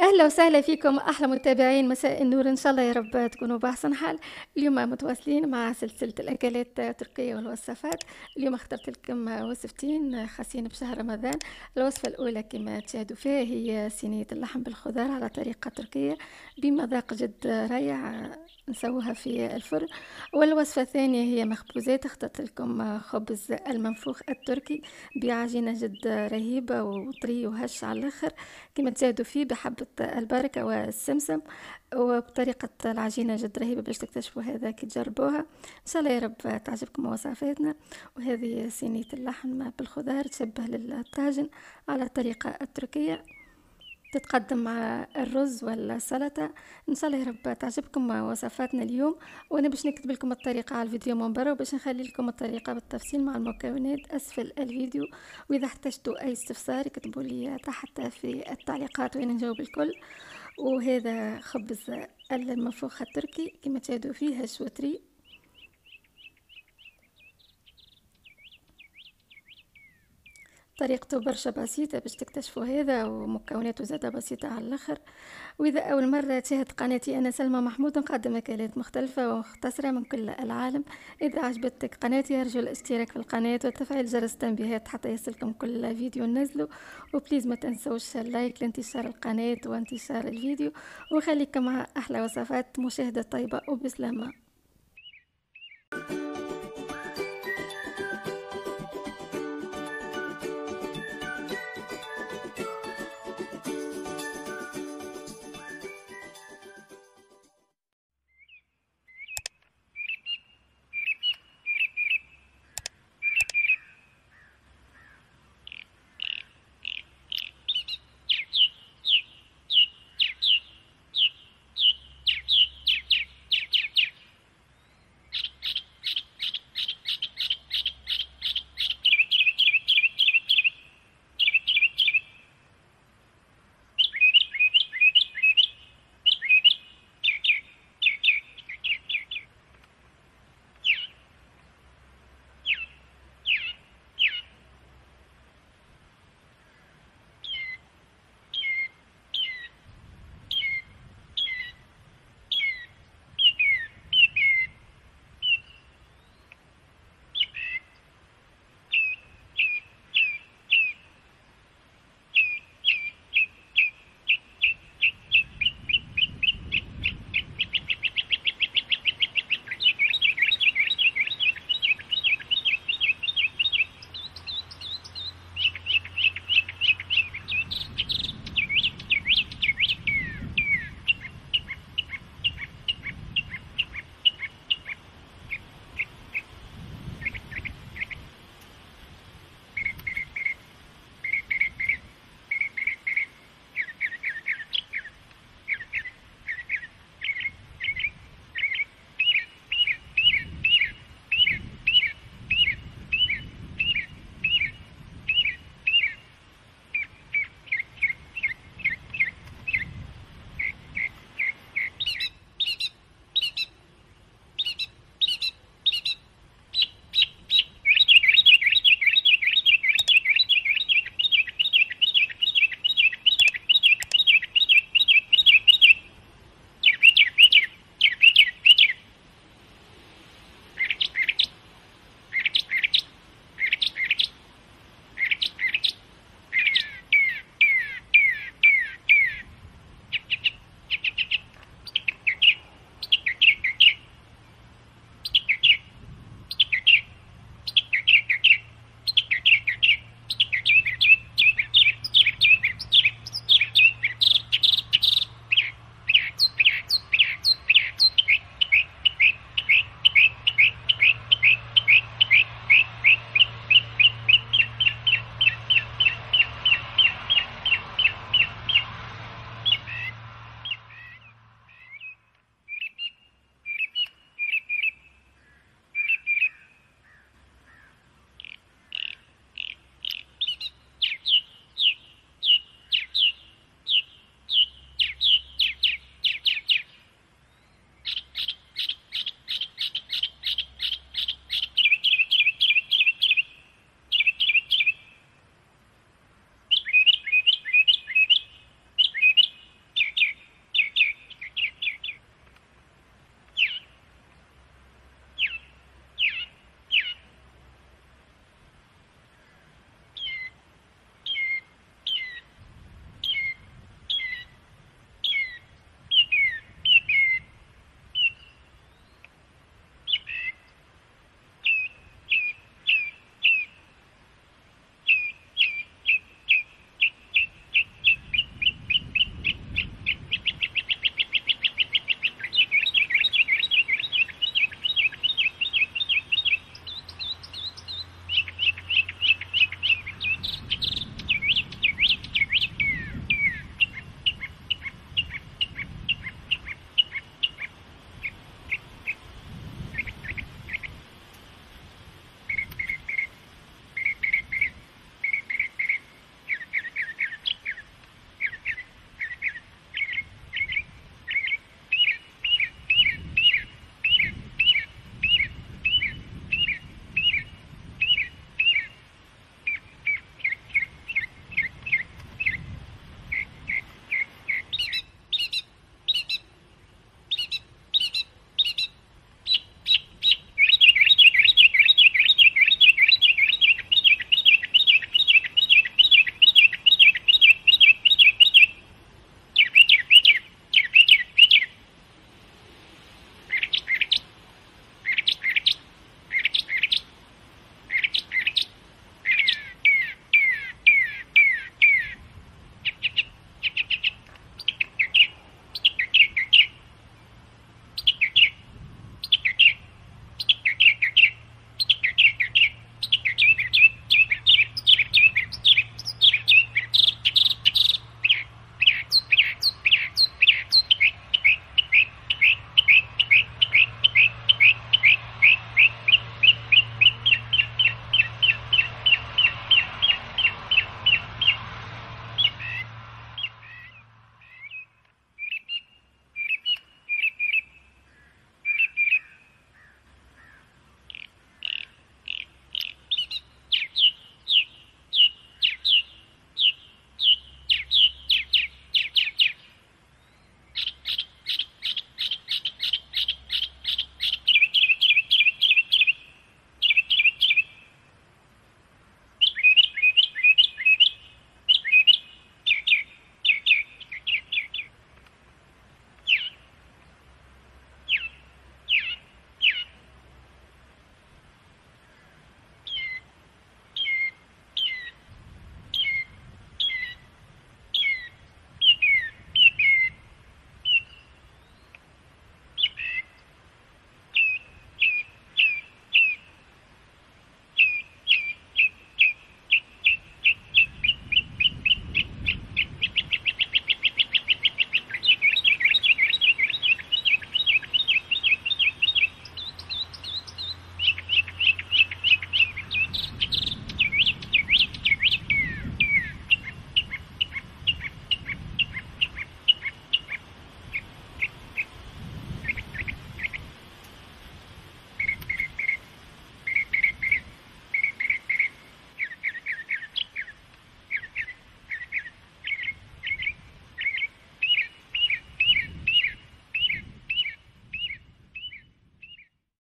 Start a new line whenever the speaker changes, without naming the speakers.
اهلا وسهلا فيكم احلى متابعين مساء النور ان شاء الله يا رب تكونوا باحسن حال اليوم متواصلين مع سلسله الاكلات التركيه والوصفات اليوم اخترت لكم وصفتين خاصين بشهر رمضان الوصفه الاولى كما تشاهدوا فيها هي صينيه اللحم بالخضار على طريقه تركيه بمذاق جد رائع نسوها في الفرن والوصفه الثانيه هي مخبوزات اخترت لكم خبز المنفوخ التركي بعجينه جد رهيبه وطري وهش على الاخر كما تشاهدوا فيه بحبه بطريقة البركة والسمسم وبطريقة العجينة جد رهيبة باش تكتشفوا هذا كي تجربوها إن شاء الله يا رب تعجبكم وصفاتنا وهذه صينية اللحم بالخضار تشبه للطاجن على الطريقة التركية تتقدم مع الرز ولا السلطه ان شاء الله يا رب تعجبكم وصفاتنا اليوم وانا باش نكتب لكم الطريقه على الفيديو من برا وباش نخلي لكم الطريقه بالتفصيل مع المكونات اسفل الفيديو واذا احتجتوا اي استفسار اكتبوا لي تحت في التعليقات وانا نجاوب الكل وهذا خبز المنفوخ التركي كما تشاهدوا فيه هشوتري طريقته برشا بسيطة باش تكتشفوا هذا ومكوناته زادة بسيطة على الآخر وإذا أول مرة تشاهد قناتي أنا سلمى محمود نقدم أكلات مختلفة ومختصرة من كل العالم إذا عجبتك قناتي أرجو الاشتراك في القناة وتفعيل جرس التنبيهات حتى يصلكم كل فيديو ننزله وبليز ما تنسوش اللايك لانتشار القناة وانتشار الفيديو وخليك مع أحلى وصفات مشاهدة طيبة وبسلامة